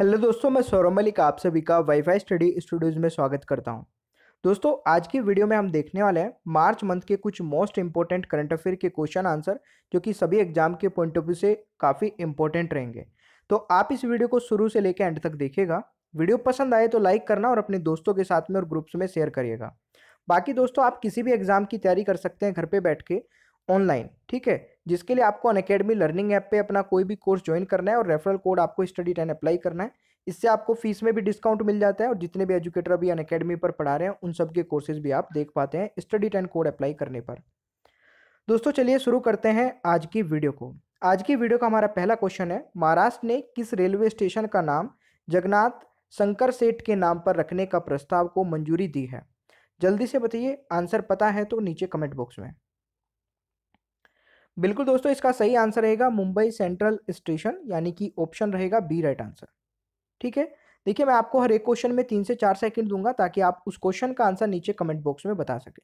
hello दोस्तों मैं सौरभ मलिक आप सभी का वाईफाई स्टडी स्टूडियोज़ में स्वागत करता हूं दोस्तों आज की वीडियो में हम देखने वाले हैं मार्च मंथ के कुछ मोस्ट इंपॉर्टेंट करंट अफेयर के क्वेश्चन आंसर जो कि सभी एग्जाम के पॉइंट ऑफ व्यू से काफ़ी इंपॉर्टेंट रहेंगे तो आप इस वीडियो को शुरू से लेकर एंड तक देखिएगा वीडियो पसंद आए तो लाइक करना और अपने दोस्तों के साथ में और ग्रुप्स में शेयर करिएगा बाकी दोस्तों आप किसी भी एग्ज़ाम की तैयारी कर सकते हैं घर पर बैठ के ऑनलाइन ठीक है जिसके लिए आपको अनकेडमी लर्निंग ऐप पे अपना कोई भी कोर्स ज्वाइन करना है और रेफरल कोड आपको स्टडी टेन अप्लाई करना है इससे आपको फीस में भी डिस्काउंट मिल जाता है और जितने भी एजुकेटर अभी अनकेडमी पर पढ़ा रहे हैं उन सब के कोर्सेज भी आप देख पाते हैं स्टडी टेन कोड अप्लाई करने पर दोस्तों चलिए शुरू करते हैं आज की वीडियो को आज की वीडियो का हमारा पहला क्वेश्चन है महाराष्ट्र ने किस रेलवे स्टेशन का नाम जगन्नाथ शंकर सेठ के नाम पर रखने का प्रस्ताव को मंजूरी दी है जल्दी से बताइए आंसर पता है तो नीचे कमेंट बॉक्स में बिल्कुल दोस्तों इसका सही आंसर रहेगा मुंबई सेंट्रल स्टेशन यानी कि ऑप्शन रहेगा बी राइट आंसर ठीक है देखिए मैं आपको हर एक क्वेश्चन में तीन से चार सेकंड दूंगा ताकि आप उस क्वेश्चन का आंसर नीचे कमेंट बॉक्स में बता सके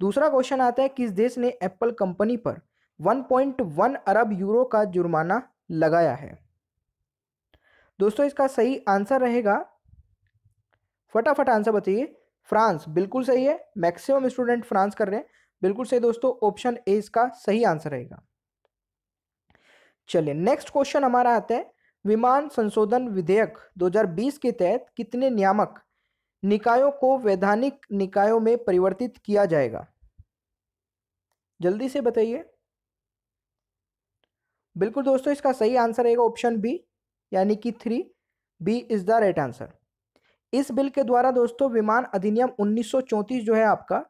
दूसरा क्वेश्चन आता है किस देश ने एप्पल कंपनी पर 1.1 अरब यूरो का जुर्माना लगाया है दोस्तों इसका सही आंसर रहेगा फटाफट आंसर बताइए फ्रांस बिल्कुल सही है मैक्सिमम स्टूडेंट फ्रांस कर रहे हैं बिल्कुल सही दोस्तों ऑप्शन ए इसका सही आंसर रहेगा चलिए नेक्स्ट क्वेश्चन हमारा आता है विमान संशोधन विधेयक 2020 के तहत कितने नियामक निकायों को वैधानिक निकायों में परिवर्तित किया जाएगा जल्दी से बताइए बिल्कुल दोस्तों इसका सही आंसर रहेगा ऑप्शन बी यानी कि three B is the right answer इस बिल के द्वारा दोस्तों विमान अधिनियम 1934 जो है आपका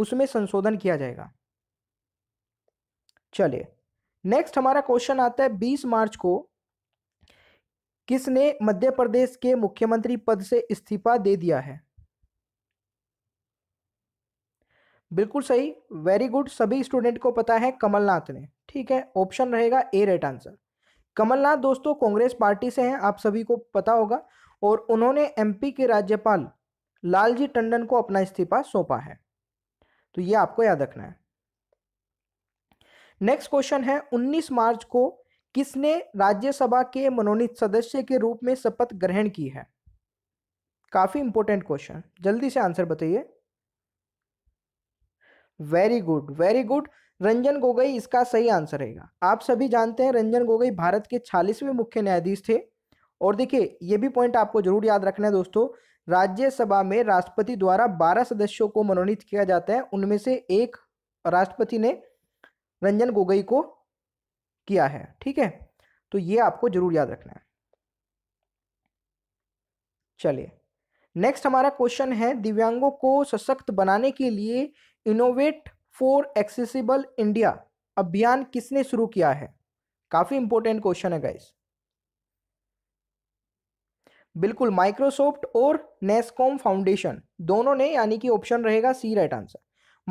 उसमें संशोधन किया जाएगा चलिए नेक्स्ट हमारा क्वेश्चन आता है बीस मार्च को किसने मध्य प्रदेश के मुख्यमंत्री पद से इस्तीफा दे दिया है बिल्कुल सही वेरी गुड सभी स्टूडेंट को पता है कमलनाथ ने ठीक है ऑप्शन रहेगा ए राइट आंसर कमलनाथ दोस्तों कांग्रेस पार्टी से हैं आप सभी को पता होगा और उन्होंने एमपी के राज्यपाल लालजी टंडन को अपना इस्तीफा सौंपा है तो ये आपको याद रखना है नेक्स्ट क्वेश्चन है 19 मार्च को किसने राज्यसभा के मनोनीत सदस्य के रूप में शपथ ग्रहण की है काफी इंपॉर्टेंट क्वेश्चन जल्दी से आंसर बताइए very good very good Ranjan Gogoi इसका सही आंसर रहेगा आप सभी जानते हैं रंजन गोगोई भारत के 40वें मुख्य न्यायाधीश थे और देखिए ये भी पॉइंट आपको जरूर याद रखना है दोस्तों राज्यसभा में राष्ट्रपति द्वारा बारह सदस्यों को मनोनीत किया जाता है उनमें से एक राष्ट्रपति ने रंजन गोगोई को किया है ठीक है तो ये आपको जरूर याद रखना है चलिए नेक्स्ट हमारा क्वेश्चन है दिव्यांगों को सशक्त बनाने के लिए इनोवेट फॉर एक्सेसिबल इंडिया अभियान किसने शुरू किया है काफी इंपॉर्टेंट क्वेश्चन है गाइस बिल्कुल माइक्रोसॉफ्ट और नेस्कॉम फाउंडेशन दोनों ने यानी कि ऑप्शन रहेगा सी राइट आंसर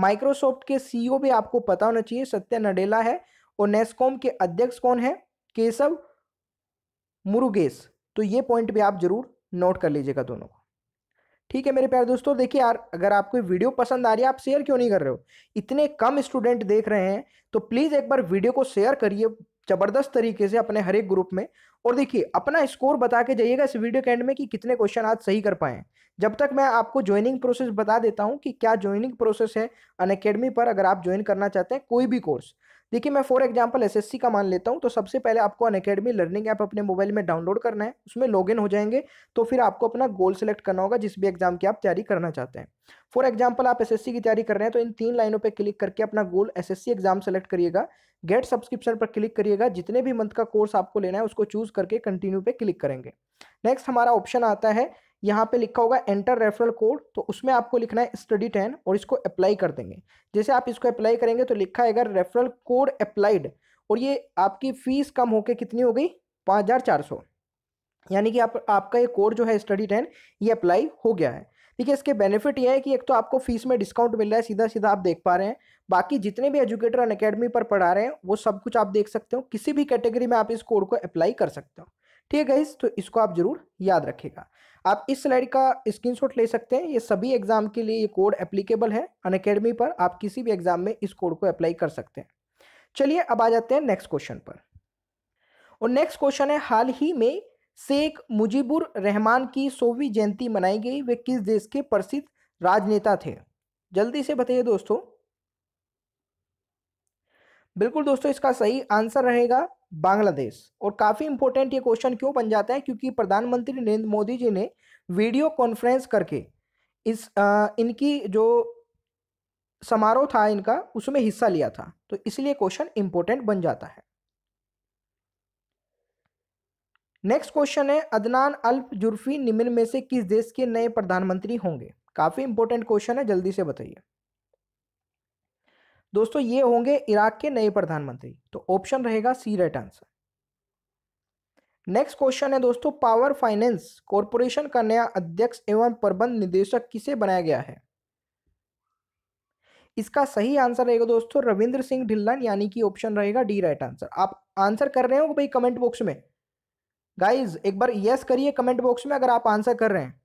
माइक्रोसॉफ्ट के सीईओ e भी आपको पता होना चाहिए सत्य नडेला है और नेस्कॉम के अध्यक्ष कौन है केशव मुरुगेश तो ये पॉइंट भी आप जरूर नोट कर लीजिएगा दोनों को ठीक है मेरे प्यार दोस्तों देखिए यार अगर आपको वीडियो पसंद आ रही है आप शेयर क्यों नहीं कर रहे हो इतने कम स्टूडेंट देख रहे हैं तो प्लीज़ एक बार वीडियो को शेयर करिए जबरदस्त तरीके से अपने हर एक ग्रुप में और देखिए अपना स्कोर बता के जाइएगा इस वीडियो के एंड में कि कितने क्वेश्चन आज सही कर पाए जब तक मैं आपको ज्वाइनिंग प्रोसेस बता देता हूँ कि क्या ज्वाइनिंग प्रोसेस है अन अकेडमी पर अगर आप ज्वाइन करना चाहते हैं कोई भी कोर्स देखिए मैं फॉर एस सी का मान लेता हूँ तो सबसे पहले आपको अन अकेडमी लर्निंग ऐप अपने मोबाइल में डाउनलोड करना है उसमें इन हो जाएंगे तो फिर आपको अपना गोल सेलेक्ट करना होगा जिस भी एग्जाम की आप तैयारी करना चाहते हैं फॉर एग्जाम्पल आप सी की तैयारी कर रहे हैं तो इन तीन लाइनों पर क्लिक करके अपना गोल सी एग्जाम सेलेक्ट करिएगा गेट सब्सक्रिप्शन पर क्लिक करिएगा जितने भी मंथ का कोर्स आपको लेना है उसको चूज करके कंटिन्यू पे क्लिक करेंगे नेक्स्ट हमारा ऑप्शन आता है यहाँ पे लिखा होगा एंटर रेफरल कोड तो उसमें आपको लिखना है स्टडी टेन और इसको अप्लाई कर देंगे जैसे आप इसको अप्लाई करेंगे तो लिखा है रेफरल कोड अप्लाइड और ये आपकी फीस कम होकर कितनी हो गई पाँच यानी कि आप आपका ये कोड जो है स्टडी टेन ये अप्लाई हो गया है ठीक है इसके बेनिफिट ये है कि एक तो आपको फीस में डिस्काउंट मिल रहा है सीधा सीधा आप देख पा रहे हैं बाकी जितने भी एजुकेटर अन अकेडमी पर पढ़ा रहे हैं वो सब कुछ आप देख सकते हो किसी भी कैटेगरी में आप इस कोड को अप्लाई कर सकते हो ठीक है इस तो इसको आप जरूर याद रखेगा आप इस स्लाइड का स्क्रीनशॉट ले सकते हैं ये सभी एग्जाम के लिए ये कोड एप्लीकेबल है अन अकेडमी पर आप किसी भी एग्जाम में इस कोड को अप्लाई कर सकते हैं चलिए अब आ जाते हैं नेक्स्ट क्वेश्चन पर और नेक्स्ट क्वेश्चन है हाल ही में शेख मुजीबुर रहमान की सौवीं जयंती मनाई गई वे किस देश के प्रसिद्ध राजनेता थे जल्दी से बताइए दोस्तों बिल्कुल दोस्तों इसका सही आंसर रहेगा बांग्लादेश और काफ़ी इंपॉर्टेंट ये क्वेश्चन क्यों बन जाता है क्योंकि प्रधानमंत्री नरेंद्र मोदी जी ने वीडियो कॉन्फ्रेंस करके इस आ, इनकी जो समारोह था इनका उसमें हिस्सा लिया था तो इसलिए क्वेश्चन इंपॉर्टेंट बन जाता है नेक्स्ट क्वेश्चन है अदनान अल्प जुर्फी निम्न में से किस देश के नए प्रधानमंत्री होंगे काफ़ी इंपॉर्टेंट क्वेश्चन है जल्दी से बताइए दोस्तों ये होंगे इराक के नए प्रधानमंत्री तो ऑप्शन रहेगा C right answer next question है दोस्तों पावर फाइनेंस कॉरपोरेशन का नया अध्यक्ष एवं प्रबंध निदेशक किसे बनाया गया है इसका सही आंसर रहेगा दोस्तों रविंद्र सिंह ढिल्लन यानी कि ऑप्शन रहेगा डी राइट आंसर आप आंसर कर रहे हो भाई कमेंट बॉक्स में गाइज एक बार यस करिए कमेंट बॉक्स में अगर आप आंसर कर रहे हैं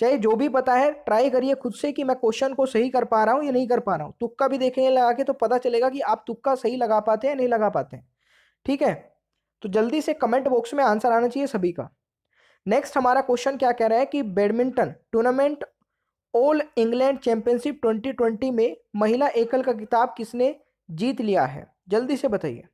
चाहे जो भी पता है ट्राई करिए खुद से कि मैं क्वेश्चन को सही कर पा रहा हूँ या नहीं कर पा रहा हूँ तुक्का भी देखेंगे लगा के तो पता चलेगा कि आप तुक्का सही लगा पाते हैं नहीं लगा पाते हैं ठीक है तो जल्दी से कमेंट बॉक्स में आंसर आना चाहिए सभी का नेक्स्ट हमारा क्वेश्चन क्या कह रहा है कि badminton tournament all England championship 2020 में महिला एकल का किताब किसने जीत लिया है जल्दी से बताइए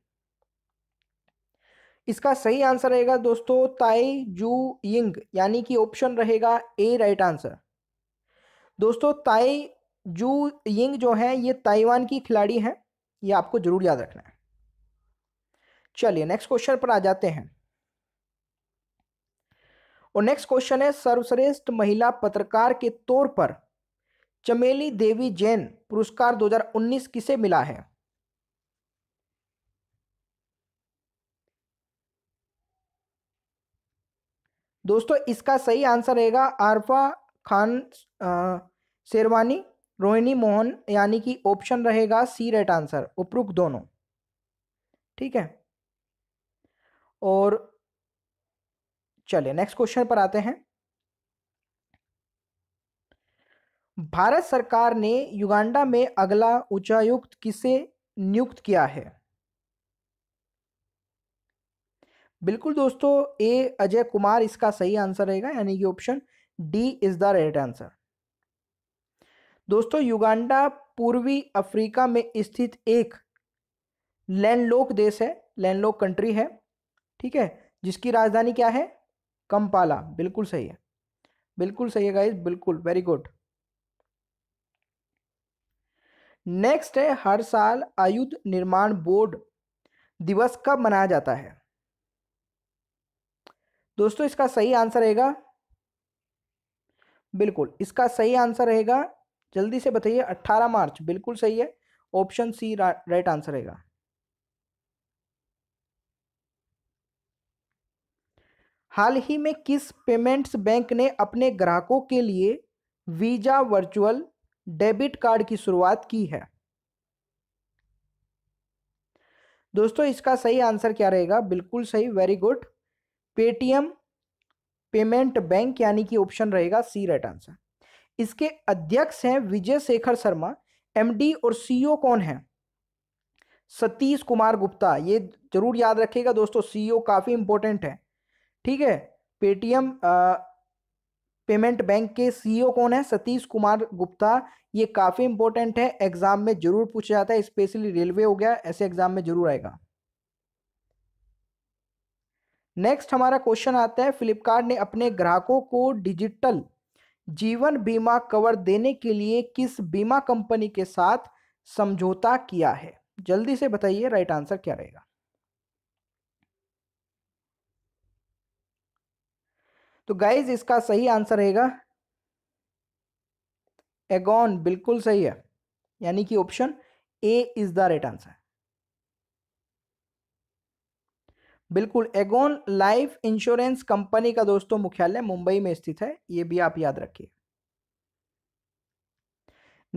इसका सही आंसर रहेगा दोस्तों ताई जू यिंग यानी कि ऑप्शन रहेगा ए राइट आंसर दोस्तों ताई जू यिंग जो है ये ताइवान की खिलाड़ी हैं ये आपको जरूर याद रखना है चलिए नेक्स्ट क्वेश्चन पर आ जाते हैं और नेक्स्ट क्वेश्चन है सर्वश्रेष्ठ महिला पत्रकार के तौर पर चमेली देवी जैन पुरस्कार 2019 किसे मिला है दोस्तों इसका सही आंसर रहेगा आरफा खान शेरवानी रोहिणी मोहन यानी कि ऑप्शन रहेगा सी रेट आंसर उपरुक्त दोनों ठीक है और चलिए नेक्स्ट क्वेश्चन पर आते हैं भारत सरकार ने युगांडा में अगला उच्चायुक्त किसे नियुक्त किया है बिल्कुल दोस्तों ए अजय कुमार इसका सही आंसर रहेगा यानी कि option D is the right answer दोस्तों युगांडा पूर्वी अफ्रीका में स्थित एक लैंडलोक देश है लैंडलोक कंट्री है ठीक है जिसकी राजधानी क्या है कंपाला बिल्कुल सही है बिल्कुल सही है गाइस बिल्कुल वेरी गुड नेक्स्ट है हर साल आयुध निर्माण बोर्ड दिवस कब मनाया जाता है दोस्तों इसका सही आंसर रहेगा बिल्कुल इसका सही आंसर रहेगा जल्दी से बताइए 18 मार्च बिल्कुल सही है ऑप्शन सी राइट आंसर रहेगा हाल ही में किस पेमेंट्स बैंक ने अपने ग्राहकों के लिए वीजा वर्चुअल डेबिट कार्ड की शुरुआत की है दोस्तों इसका सही आंसर क्या रहेगा बिल्कुल सही very good Paytm payment bank यानी कि ऑप्शन रहेगा सी राइट आंसर इसके अध्यक्ष हैं विजय शेखर शर्मा एमडी और सीईओ e कौन है सतीश कुमार गुप्ता ये जरूर याद रखेगा दोस्तों सीईओ काफ़ी इंपॉर्टेंट है ठीक है पेटीएम पेमेंट बैंक के सीईओ e कौन है सतीश कुमार गुप्ता ये काफ़ी इंपॉर्टेंट है एग्जाम में जरूर पूछा जाता है स्पेशली रेलवे हो गया ऐसे एग्जाम में जरूर आएगा नेक्स्ट हमारा क्वेश्चन आता है फ्लिपकार्ट ने अपने ग्राहकों को डिजिटल जीवन बीमा कवर देने के लिए किस बीमा कंपनी के साथ समझौता किया है जल्दी से बताइए राइट आंसर क्या रहेगा तो गाइज इसका सही आंसर रहेगा एगॉन बिल्कुल सही है यानी कि option A is the right answer बिल्कुल एगोन लाइफ इंश्योरेंस कंपनी का दोस्तों मुख्यालय मुंबई में स्थित है ये भी आप याद रखिए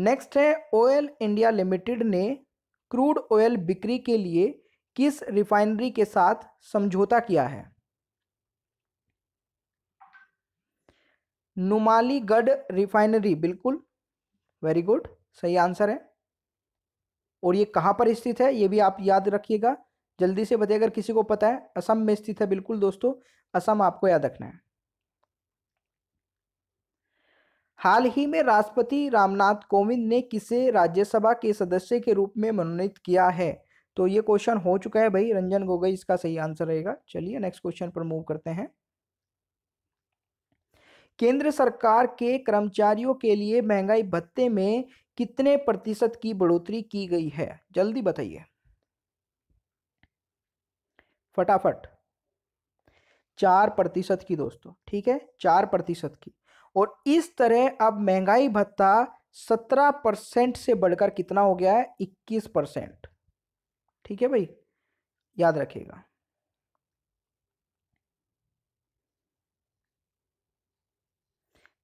नेक्स्ट है ऑयल इंडिया लिमिटेड ने क्रूड ऑयल बिक्री के लिए किस रिफाइनरी के साथ समझौता किया है नुमालीगढ़ रिफाइनरी बिल्कुल वेरी गुड सही आंसर है और ये कहां पर स्थित है ये भी आप याद रखिएगा जल्दी से बताइए अगर किसी को पता है असम में स्थित है बिल्कुल दोस्तों असम आपको याद रखना है हाल ही में राष्ट्रपति रामनाथ कोविंद ने किसे राज्यसभा के सदस्य के रूप में मनोनीत किया है तो ये क्वेश्चन हो चुका है भाई रंजन गोगोई इसका सही आंसर रहेगा चलिए नेक्स्ट क्वेश्चन पर मूव करते हैं केंद्र सरकार के कर्मचारियों के लिए महंगाई भत्ते में कितने प्रतिशत की बढ़ोतरी की गई है जल्दी बताइए फटाफट चार प्रतिशत की दोस्तों ठीक है चार प्रतिशत की और इस तरह अब महंगाई भत्ता सत्रह परसेंट से बढ़कर कितना हो गया है इक्कीस परसेंट ठीक है भाई याद रखिएगा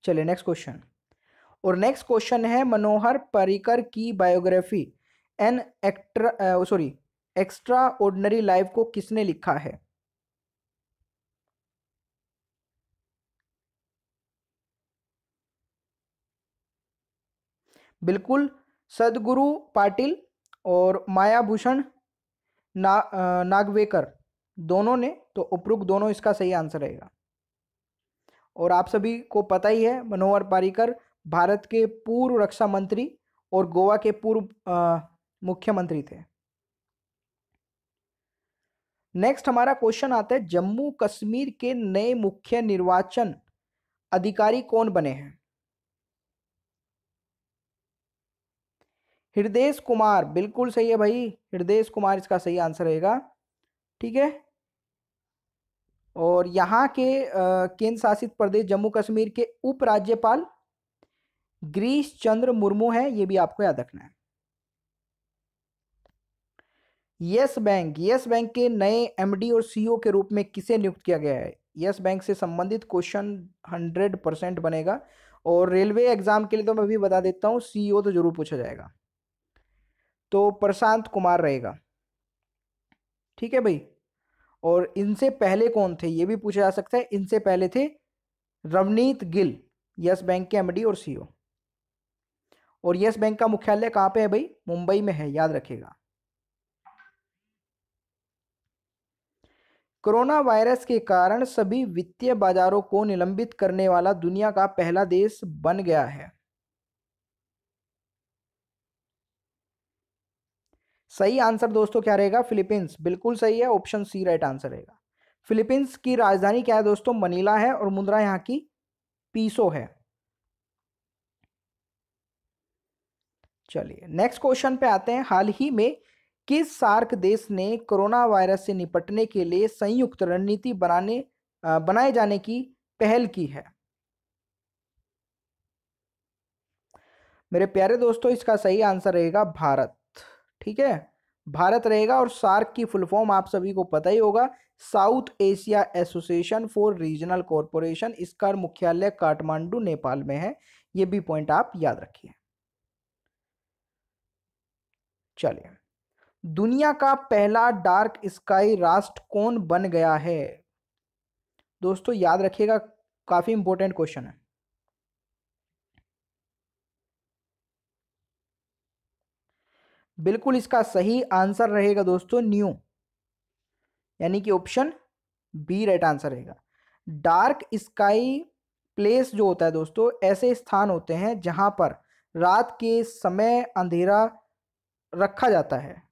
चलिए नेक्स्ट क्वेश्चन और नेक्स्ट क्वेश्चन है मनोहर परिकर की biography an actor sorry extraordinary life को किसने लिखा है बिल्कुल सदगुरु पाटिल और मायाभूषण ना नागवेकर दोनों ने तो उपरुक्त दोनों इसका सही आंसर रहेगा और आप सभी को पता ही है मनोहर पारिकर भारत के पूर्व रक्षा मंत्री और गोवा के पूर्व मुख्यमंत्री थे नेक्स्ट हमारा क्वेश्चन आता है जम्मू कश्मीर के नए मुख्य निर्वाचन अधिकारी कौन बने हैं हृदय कुमार बिल्कुल सही है भाई हृदय कुमार इसका सही आंसर रहेगा ठीक है और यहाँ के केंद्र शासित प्रदेश जम्मू कश्मीर के उपराज्यपाल गिरीश चंद्र मुर्मू हैं ये भी आपको याद रखना है यस बैंक यस बैंक के नए एमडी और सीईओ e के रूप में किसे नियुक्त किया गया है यस बैंक से संबंधित क्वेश्चन हंड्रेड परसेंट बनेगा और रेलवे एग्जाम के लिए तो मैं भी बता देता हूँ सीईओ e तो जरूर पूछा जाएगा तो प्रशांत कुमार रहेगा ठीक है भाई और इनसे पहले कौन थे ये भी पूछा जा सकता है इनसे पहले थे रवनीत गिल यस बैंक के एम और सी e और यस बैंक का मुख्यालय कहाँ पे है भाई मुंबई में है याद रखेगा कोरोना वायरस के कारण सभी वित्तीय बाजारों को निलंबित करने वाला दुनिया का पहला देश बन गया है सही आंसर दोस्तों क्या रहेगा फिलीपींस बिल्कुल सही है ऑप्शन सी राइट आंसर रहेगा फिलीपींस की राजधानी क्या है दोस्तों मनीला है और मुद्रा यहाँ की पीसो है चलिए नेक्स्ट क्वेश्चन पे आते हैं हाल ही में किस सार्क देश ने कोरोना वायरस से निपटने के लिए संयुक्त रणनीति बनाने बनाए जाने की पहल की है मेरे प्यारे दोस्तों इसका सही आंसर रहेगा भारत ठीक है भारत रहेगा और सार्क की फुल फॉर्म आप सभी को पता ही होगा South Asia association for regional corporation इसका मुख्यालय काठमांडू नेपाल में है ये भी पॉइंट आप याद रखिए चलिए दुनिया का पहला डार्क स्काई राष्ट्र कौन बन गया है दोस्तों याद रखिएगा काफ़ी इंपॉर्टेंट क्वेश्चन है बिल्कुल इसका सही आंसर रहेगा दोस्तों न्यू यानी कि ऑप्शन बी राइट आंसर रहेगा डार्क स्काई प्लेस जो होता है दोस्तों ऐसे स्थान होते हैं जहां पर रात के समय अंधेरा रखा जाता है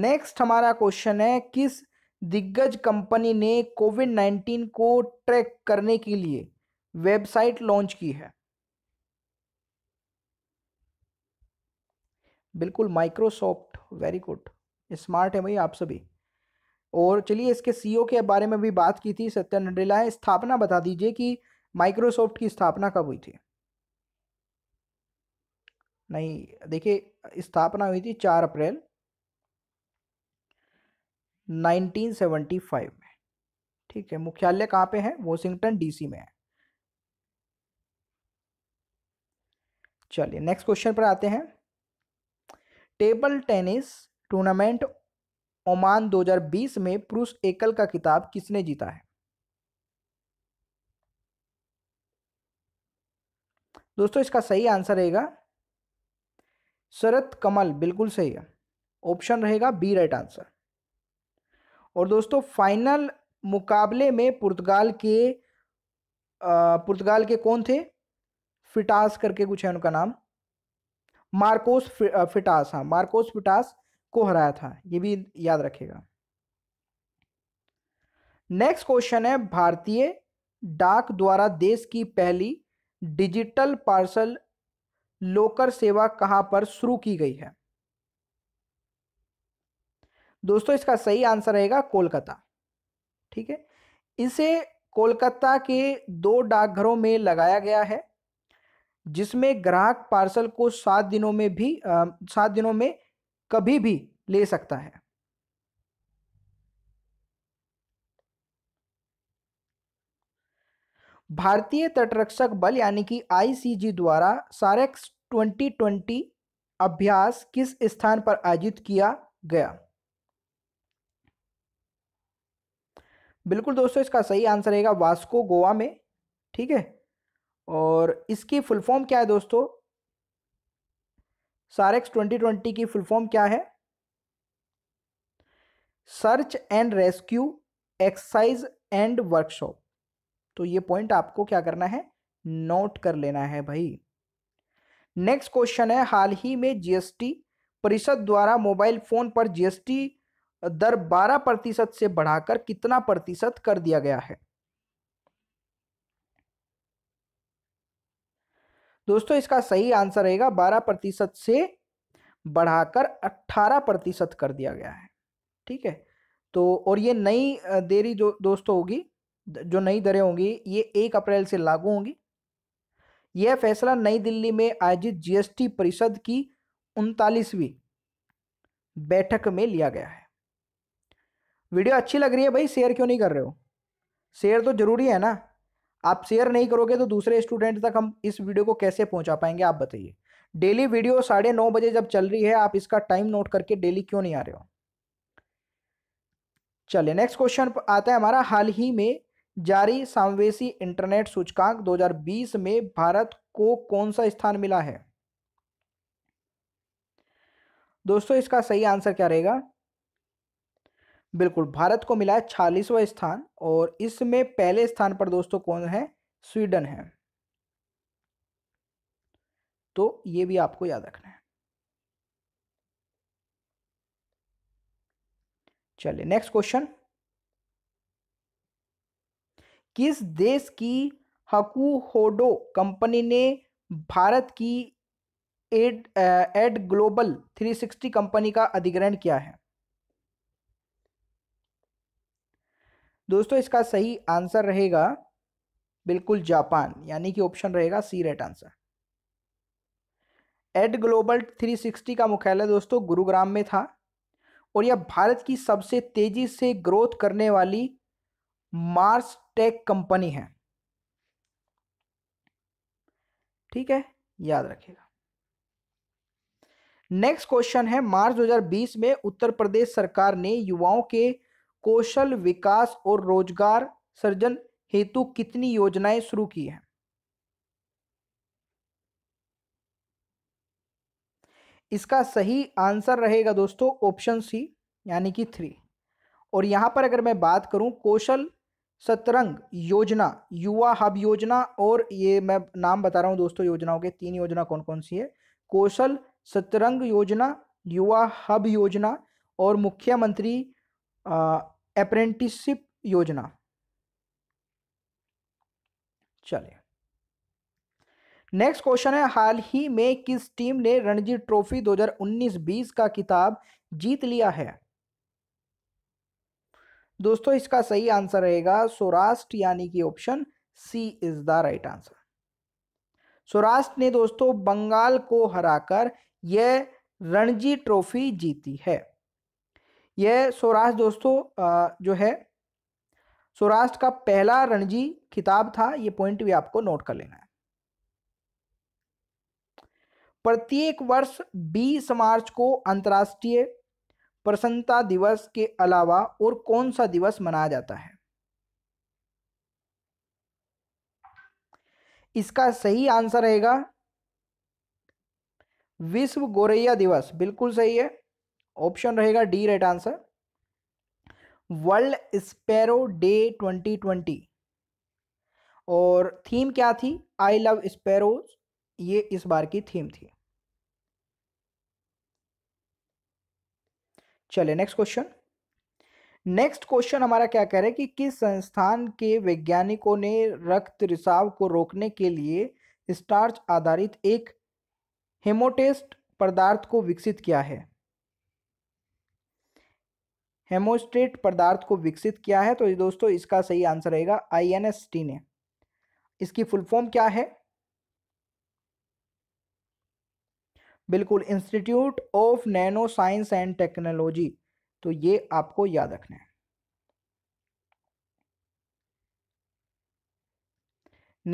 नेक्स्ट हमारा क्वेश्चन है किस दिग्गज कंपनी ने कोविड नाइन्टीन को ट्रैक करने के लिए वेबसाइट लॉन्च की है बिल्कुल माइक्रोसॉफ्ट वेरी गुड स्मार्ट है भाई आप सभी और चलिए इसके सीईओ e के बारे में भी बात की थी सत्य नडेला है स्थापना बता दीजिए कि माइक्रोसॉफ्ट की स्थापना कब हुई थी नहीं देखिए स्थापना हुई थी चार अप्रैल 1975 में ठीक है मुख्यालय कहाँ पे है वॉशिंगटन डीसी में है चलिए नेक्स्ट क्वेश्चन पर आते हैं टेबल टेनिस टूर्नामेंट ओमान 2020 में पुरुष एकल का किताब किसने जीता है दोस्तों इसका सही आंसर रहेगा शरत कमल बिल्कुल सही है ऑप्शन रहेगा बी राइट आंसर और दोस्तों फाइनल मुकाबले में पुर्तगाल के पुर्तगाल के कौन थे फिटास करके कुछ है उनका नाम मार्कोस फिटास हाँ मार्कोस फिटास को हराया था ये भी याद रखेगा नेक्स्ट क्वेश्चन है भारतीय डाक द्वारा देश की पहली डिजिटल पार्सल लोकर सेवा कहाँ पर शुरू की गई है दोस्तों इसका सही आंसर रहेगा कोलकाता ठीक है इसे कोलकाता के दो डाकघरों में लगाया गया है जिसमें ग्राहक पार्सल को सात दिनों में भी सात दिनों में कभी भी ले सकता है भारतीय तटरक्षक बल यानी कि आईसीजी द्वारा सारेक्स 2020 अभ्यास किस स्थान पर आयोजित किया गया बिल्कुल दोस्तों इसका सही आंसर रहेगा वास्को गोवा में ठीक है और इसकी फुल फॉर्म क्या है दोस्तों सारेक्स ट्वेंटी ट्वेंटी की फुल फॉर्म क्या है search and rescue exercise and workshop तो ये पॉइंट आपको क्या करना है नोट कर लेना है भाई नेक्स्ट क्वेश्चन है हाल ही में जीएसटी परिषद द्वारा मोबाइल फोन पर जीएसटी दर 12 प्रतिशत से बढ़ाकर कितना प्रतिशत कर दिया गया है दोस्तों इसका सही आंसर रहेगा 12 प्रतिशत से बढ़ाकर 18 प्रतिशत कर दिया गया है ठीक है तो और ये नई देरी जो दोस्तों होगी जो नई दरें होंगी ये एक अप्रैल से लागू होंगी यह फैसला नई दिल्ली में आयोजित जीएसटी परिषद की उनतालीसवीं बैठक में लिया गया है वीडियो अच्छी लग रही है भाई शेयर क्यों नहीं कर रहे हो शेयर तो ज़रूरी है ना आप शेयर नहीं करोगे तो दूसरे स्टूडेंट तक हम इस वीडियो को कैसे पहुंचा पाएंगे आप बताइए डेली वीडियो साढ़े नौ बजे जब चल रही है आप इसका टाइम नोट करके डेली क्यों नहीं आ रहे हो चलिए नेक्स्ट क्वेश्चन आता है हमारा हाल ही में जारी समावेशी इंटरनेट सूचकांक 2020 में भारत को कौन सा स्थान मिला है दोस्तों इसका सही आंसर क्या रहेगा बिल्कुल भारत को मिला है छालीसवा स्थान और इसमें पहले स्थान पर दोस्तों कौन है स्वीडन है तो ये भी आपको याद रखना है चलिए नेक्स्ट क्वेश्चन किस देश की हकूहोडो कंपनी ने भारत की एड एड ग्लोबल 360 कंपनी का अधिग्रहण किया है दोस्तों इसका सही आंसर रहेगा बिल्कुल जापान यानी कि ऑप्शन रहेगा C right answer ad global 360 का मुख्यालय दोस्तों गुरुग्राम में था और यह भारत की सबसे तेजी से ग्रोथ करने वाली मार्स टेक कंपनी है ठीक है याद रखेगा नेक्स्ट क्वेश्चन है मार्च 2020 में उत्तर प्रदेश सरकार ने युवाओं के कौशल विकास और रोजगार सृजन हेतु कितनी योजनाएं शुरू की हैं इसका सही आंसर रहेगा दोस्तों ऑप्शन सी यानी कि थ्री और यहां पर अगर मैं बात करूं कौशल सतरंग योजना युवा हब योजना और ये मैं नाम बता रहा हूं दोस्तों योजनाओं के तीन योजना कौन कौन सी है कौशल सतरंग योजना युवा हब योजना और मुख्यमंत्री अप्रेंटिसशिप योजना चले नेक्स्ट क्वेश्चन है हाल ही में किस टीम ने रणजी ट्रॉफी 2019-20 का किताब जीत लिया है दोस्तों इसका सही आंसर रहेगा सौराष्ट्र यानी कि option C is the right answer Saurashtra ने दोस्तों बंगाल को हराकर यह रणजी ट्रॉफी जीती है यह सौराष्ट्र दोस्तों जो है सौराष्ट्र का पहला रणजी खिताब था ये पॉइंट भी आपको नोट कर लेना है प्रत्येक वर्ष 20 मार्च को अंतर्राष्ट्रीय प्रसन्नता दिवस के अलावा और कौन सा दिवस मनाया जाता है इसका सही आंसर रहेगा विश्व गोरैया दिवस बिल्कुल सही है ऑप्शन रहेगा D right answer world sparrow day 2020 और थीम क्या थी आई लव स्पैरो ये इस बार की थीम थी चलिए नेक्स्ट क्वेश्चन नेक्स्ट क्वेश्चन हमारा क्या कह रहा है कि किस संस्थान के वैज्ञानिकों ने रक्त रिसाव को रोकने के लिए स्टार्च आधारित एक हेमोटेस्ट पदार्थ को विकसित किया है हेमोस्टेट पदार्थ को विकसित किया है तो दोस्तों इसका सही आंसर रहेगा आई एन एस टी ने इसकी फुल फॉर्म क्या है बिल्कुल institute of nano science and technology तो ये आपको याद रखना है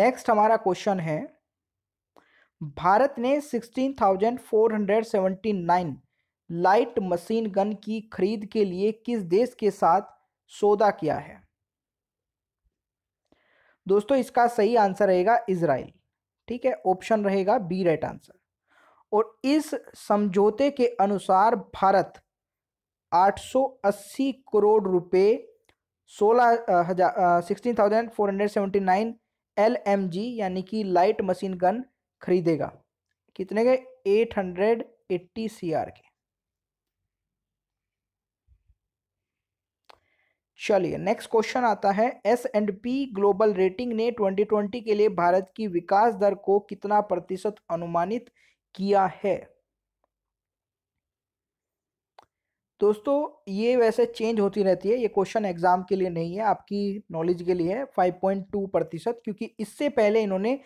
नेक्स्ट हमारा क्वेश्चन है भारत ने sixteen thousand four hundred seventy nine light machine gun की खरीद के लिए किस देश के साथ सौदा किया है दोस्तों इसका सही आंसर रहेगा इसराइल ठीक है ऑप्शन रहेगा बी राइट आंसर और इस समझौते के अनुसार भारत 880 करोड़ रुपए सोलह हजार sixteen thousand four seventy nine L M G यानी कि लाइट मशीन गन खरीदेगा कितने के eight hundred eighty C R के चलिए नेक्स्ट क्वेश्चन आता है S and P global rating ने 2020 के लिए भारत की विकास दर को कितना प्रतिशत अनुमानित किया है दोस्तों ये वैसे चेंज होती रहती है ये क्वेश्चन एग्जाम के लिए नहीं है आपकी नॉलेज के लिए है 5.2 प्रतिशत क्योंकि इससे पहले इन्होंने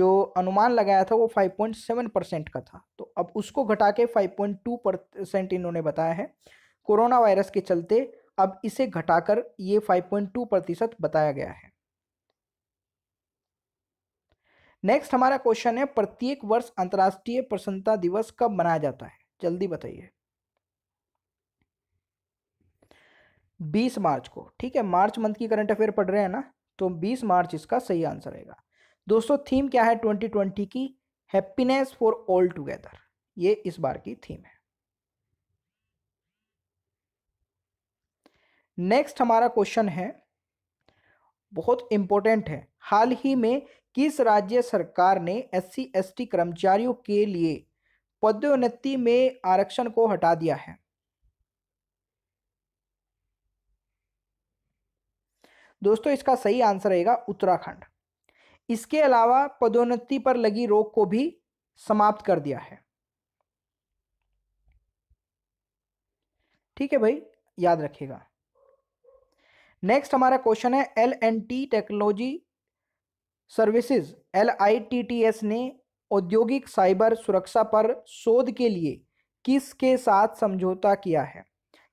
जो अनुमान लगाया था वो 5.7 परसेंट का था तो अब उसको घटा के 5.2 परसेंट इन्होंने बताया है कोरोना वायरस के चलते अब इसे घटाकर ये 5.2 प्रतिशत बताया गया है नेक्स्ट हमारा क्वेश्चन है प्रत्येक वर्ष अंतर्राष्ट्रीय प्रसन्नता दिवस कब मनाया जाता है जल्दी बताइए 20 मार्च को ठीक है मार्च मंथ की करंट अफेयर पढ़ रहे हैं ना तो 20 मार्च इसका सही आंसर रहेगा दोस्तों थीम क्या है 2020 की हैप्पीनेस फॉर ऑल टुगेदर ये इस बार की थीम है नेक्स्ट हमारा क्वेश्चन है बहुत इम्पोर्टेंट है हाल ही में किस राज्य सरकार ने एस सी कर्मचारियों के लिए पदोन्नति में आरक्षण को हटा दिया है दोस्तों इसका सही आंसर रहेगा उत्तराखंड इसके अलावा पदोन्नति पर लगी रोक को भी समाप्त कर दिया है ठीक है भाई याद रखिएगा नेक्स्ट हमारा क्वेश्चन है L N T technology services L I T T S ने औद्योगिक साइबर सुरक्षा पर शोध के लिए किसके साथ समझौता किया है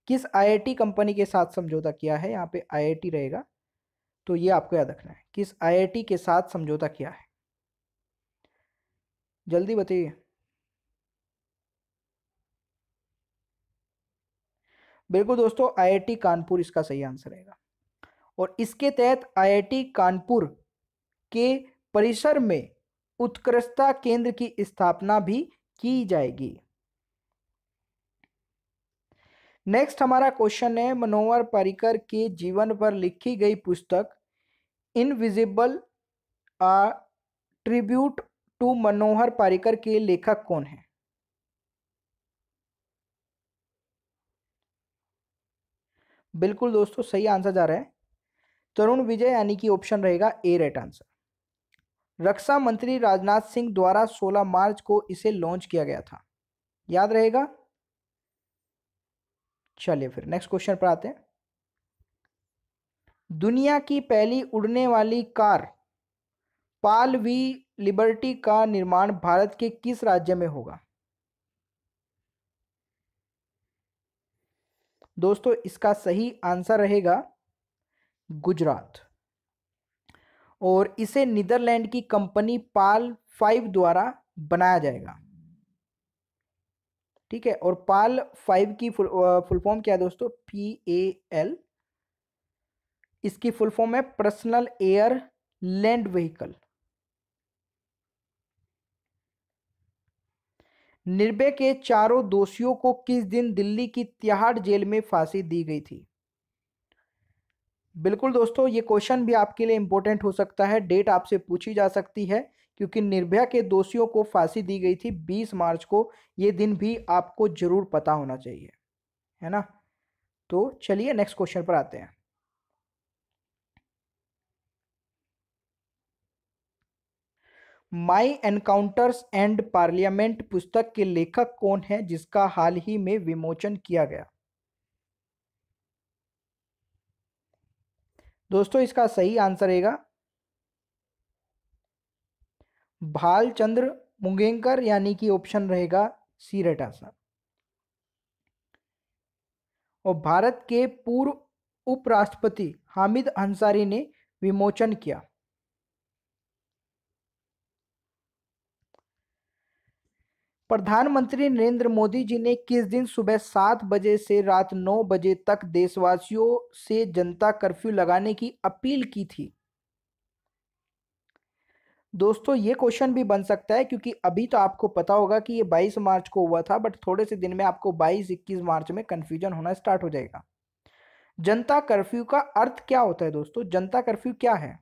किस आईआईटी कंपनी के साथ समझौता किया है यहाँ पे आईआईटी रहेगा तो ये आपको याद रखना है किस आईआईटी के साथ समझौता किया है जल्दी बताइए बिल्कुल दोस्तों आईआईटी कानपुर इसका सही आंसर रहेगा और इसके तहत आईआईटी कानपुर के परिसर में उत्कृष्टता केंद्र की स्थापना भी की जाएगी नेक्स्ट हमारा क्वेश्चन है मनोहर परिकर के जीवन पर लिखी गई पुस्तक invisible a tribute to Manohar Parrikar के लेखक कौन है बिल्कुल दोस्तों सही आंसर जा रहा है तरुण विजय यानी कि ऑप्शन रहेगा ए राइट आंसर रक्षा मंत्री राजनाथ सिंह द्वारा 16 मार्च को इसे लॉन्च किया गया था याद रहेगा चलिए फिर नेक्स्ट क्वेश्चन पर आते हैं दुनिया की पहली उड़ने वाली कार पाल वी लिबर्टी का निर्माण भारत के किस राज्य में होगा दोस्तों इसका सही आंसर रहेगा गुजरात और इसे नीदरलैंड की कंपनी पाल फाइव द्वारा बनाया जाएगा ठीक है और पाल फाइव की फुल फुल फॉर्म क्या है दोस्तों पी ए एल इसकी फुल फॉर्म है personal air land vehicle Nirbhay के चारों दोषियों को किस दिन दिल्ली की तिहाड़ जेल में फांसी दी गई थी बिल्कुल दोस्तों ये क्वेश्चन भी आपके लिए इम्पोर्टेंट हो सकता है डेट आपसे पूछी जा सकती है क्योंकि निर्भया के दोषियों को फांसी दी गई थी 20 मार्च को ये दिन भी आपको जरूर पता होना चाहिए है ना तो चलिए नेक्स्ट क्वेश्चन पर आते हैं माई एनकाउंटर्स एंड पार्लियामेंट पुस्तक के लेखक कौन है जिसका हाल ही में विमोचन किया गया दोस्तों इसका सही आंसर रहेगा भालचंद्र मुंगेंकर यानी कि ऑप्शन रहेगा सी रटासा और भारत के पूर्व उपराष्ट्रपति हामिद अंसारी ने विमोचन किया प्रधानमंत्री नरेंद्र मोदी जी ने किस दिन सुबह सात बजे से रात नौ बजे तक देशवासियों से जनता कर्फ्यू लगाने की अपील की थी दोस्तों ये क्वेश्चन भी बन सकता है क्योंकि अभी तो आपको पता होगा कि ये 22 मार्च को हुआ था बट थोड़े से दिन में आपको 22-21 मार्च में कन्फ्यूजन होना स्टार्ट हो जाएगा जनता कर्फ्यू का अर्थ क्या होता है दोस्तों जनता कर्फ्यू क्या है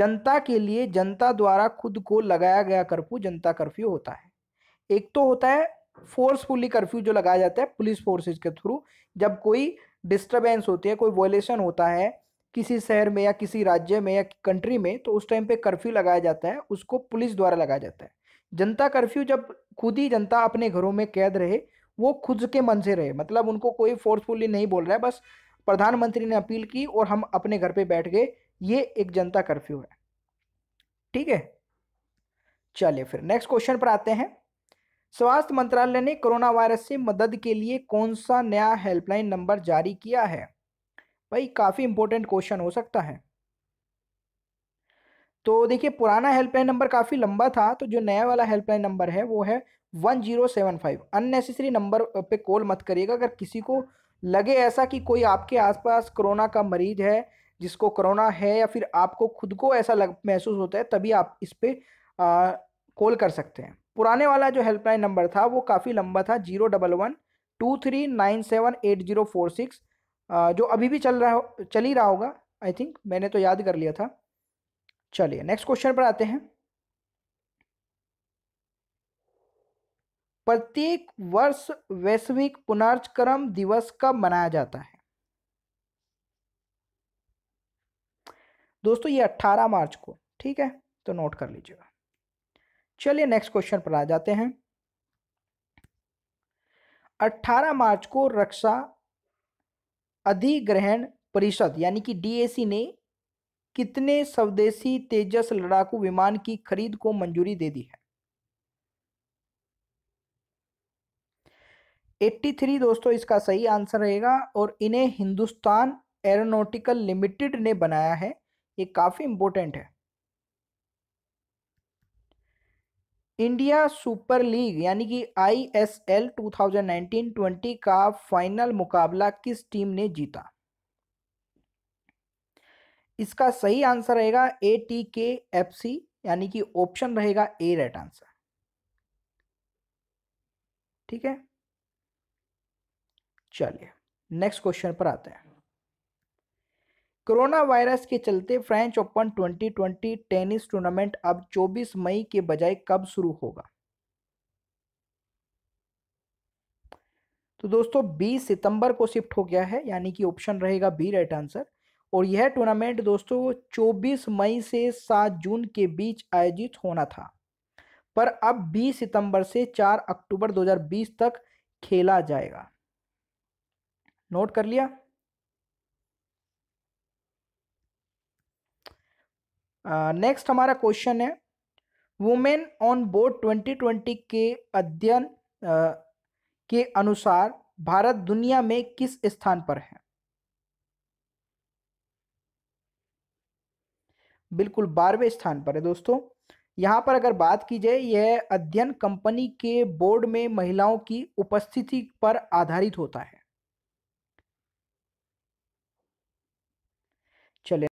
जनता के लिए जनता द्वारा खुद को लगाया गया कर्फ्यू जनता कर्फ्यू होता है एक तो होता है फोर्सफुली कर्फ्यू जो लगाया जाता है पुलिस फोर्सेज के थ्रू जब कोई डिस्टर्बेंस होती है कोई वॉयलेशन होता है किसी शहर में या किसी राज्य में या कंट्री में तो उस टाइम पे कर्फ्यू लगाया जाता है उसको पुलिस द्वारा लगाया जाता है जनता कर्फ्यू जब खुद ही जनता अपने घरों में कैद रहे वो खुद के मन से रहे मतलब उनको कोई फोर्सफुली नहीं बोल रहा है बस प्रधानमंत्री ने अपील की और हम अपने घर पे बैठ गए ये एक जनता कर्फ्यू है ठीक है चलिए फिर नेक्स्ट क्वेश्चन पर आते हैं स्वास्थ्य मंत्रालय ने कोरोना वायरस से मदद के लिए कौन सा नया हेल्पलाइन नंबर जारी किया है भाई काफ़ी इंपॉर्टेंट क्वेश्चन हो सकता है तो देखिए पुराना हेल्पलाइन नंबर काफ़ी लंबा था तो जो नया वाला हेल्पलाइन नंबर है वो है one zero seven five unnecessary number पे कॉल मत करिएगा अगर किसी को लगे ऐसा कि कोई आपके आसपास कोरोना का मरीज है जिसको कोरोना है या फिर आपको खुद को ऐसा लग महसूस होता है तभी आप इस पर कॉल कर सकते हैं पुराने वाला जो हेल्पलाइन नंबर था वो काफ़ी लंबा था zero double one two three nine seven eight zero four six जो अभी भी चल रहा हो चल ही रहा होगा आई थिंक मैंने तो याद कर लिया था चलिए नेक्स्ट क्वेश्चन पर आते हैं प्रत्येक वर्ष वैश्विक पुनर्चक्रम दिवस कब मनाया जाता है दोस्तों ये 18 मार्च को ठीक है तो नोट कर लीजिएगा चलिए नेक्स्ट क्वेश्चन पर आ जाते हैं 18 मार्च को रक्षा अधिग्रहण परिषद यानी कि डीएसी ने कितने स्वदेशी तेजस लड़ाकू विमान की खरीद को मंजूरी दे दी है 83 दोस्तों इसका सही आंसर रहेगा और इन्हें हिंदुस्तान एरोनोटिकल लिमिटेड ने बनाया है ये काफ़ी इंपोर्टेंट है इंडिया सुपर लीग यानी कि आईएसएल 2019-20 का फाइनल मुकाबला किस टीम ने जीता इसका सही आंसर रहेगा ए टी के एफ सी यानी कि ऑप्शन रहेगा ए राइट आंसर ठीक है चलिए नेक्स्ट क्वेश्चन पर आते हैं कोरोना वायरस के चलते फ्रेंच ओपन 2020 टेनिस टूर्नामेंट अब 24 मई के बजाय कब शुरू होगा तो दोस्तों 20 सितंबर को शिफ्ट हो गया है यानी कि ऑप्शन रहेगा बी राइट आंसर और यह टूर्नामेंट दोस्तों 24 मई से 7 जून के बीच आयोजित होना था पर अब 20 सितंबर से 4 अक्टूबर 2020 तक खेला जाएगा नोट कर लिया नेक्स्ट uh, हमारा क्वेश्चन है वुमेन ऑन बोर्ड 2020 के अध्ययन uh, के अनुसार भारत दुनिया में किस स्थान पर है बिल्कुल बारहवें स्थान पर है दोस्तों यहाँ पर अगर बात की जाए यह अध्ययन कंपनी के बोर्ड में महिलाओं की उपस्थिति पर आधारित होता है चले